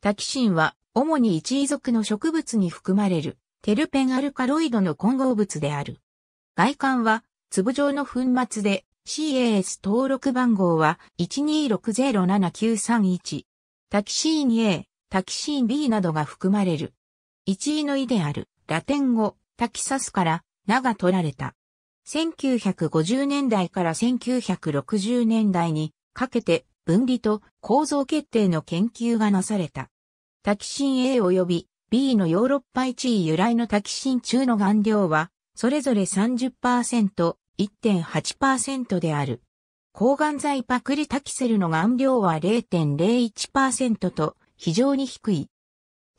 タキシンは、主に一遺族の植物に含まれる、テルペンアルカロイドの混合物である。外観は、粒状の粉末で、CAS 登録番号は1 2 6 0 7 9 3 1タキシン A、タキシン B などが含まれる。一位の意である、ラテン語、タキサスから、名が取られた。1950年代から1960年代にかけて分離と構造決定の研究がなされた。タキシン A 及び B のヨーロッパ1位由来のタキシン中の顔料は、それぞれ30%、1.8%である。抗がん剤パクリタキセルの顔料は0.01%と非常に低い。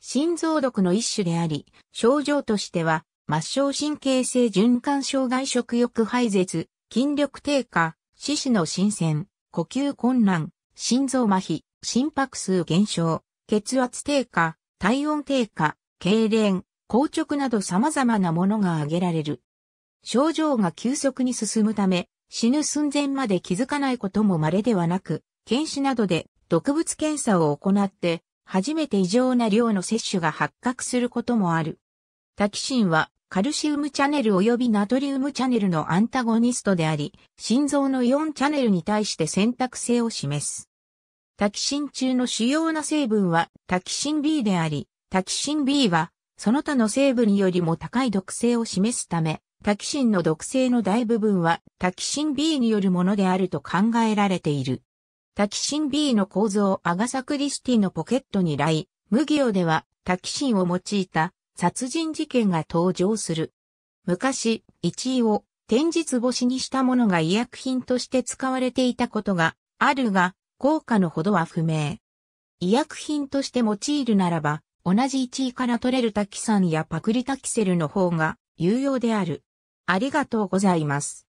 心臓毒の一種であり、症状としては、末梢神経性循環障害食欲排絶、筋力低下、四肢の新鮮、呼吸困難、心臓麻痺、心拍数減少、血圧低下、体温低下、痙攣、硬直など様々なものが挙げられる。症状が急速に進むため、死ぬ寸前まで気づかないことも稀ではなく、検視などで毒物検査を行って、初めて異常な量の摂取が発覚することもある。タキシンはカルシウムチャネル及びナトリウムチャネルのアンタゴニストであり、心臓の4チャネルに対して選択性を示す。タキシン中の主要な成分はタキシン B であり、タキシン B はその他の成分よりも高い毒性を示すため、タキシンの毒性の大部分はタキシン B によるものであると考えられている。タキシン B の構造アガサ・クリスティのポケットに来、無業オではタキシンを用いた殺人事件が登場する。昔、一位を天日星しにしたものが医薬品として使われていたことがあるが、効果のほどは不明。医薬品として用いるならば、同じ1位から取れるタキサンやパクリタキセルの方が有用である。ありがとうございます。